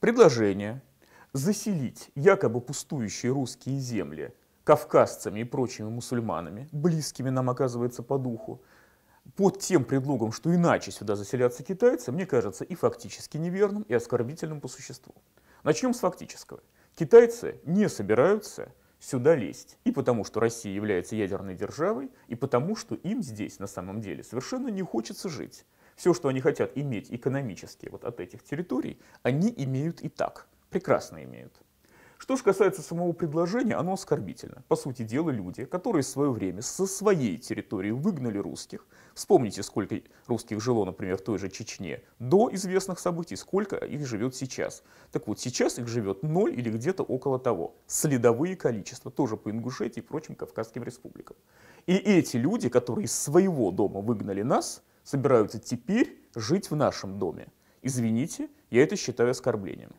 Предложение заселить якобы пустующие русские земли кавказцами и прочими мусульманами, близкими нам оказывается по духу, под тем предлогом, что иначе сюда заселятся китайцы, мне кажется и фактически неверным, и оскорбительным по существу. Начнем с фактического. Китайцы не собираются сюда лезть. И потому, что Россия является ядерной державой, и потому, что им здесь на самом деле совершенно не хочется жить. Все, что они хотят иметь экономически вот от этих территорий, они имеют и так. Прекрасно имеют. Что же касается самого предложения, оно оскорбительно. По сути дела, люди, которые в свое время со своей территории выгнали русских, вспомните, сколько русских жило, например, в той же Чечне, до известных событий, сколько их живет сейчас. Так вот, сейчас их живет ноль или где-то около того. Следовые количества, тоже по Ингушетии и прочим Кавказским республикам. И эти люди, которые из своего дома выгнали нас, собираются теперь жить в нашем доме. Извините, я это считаю оскорблением.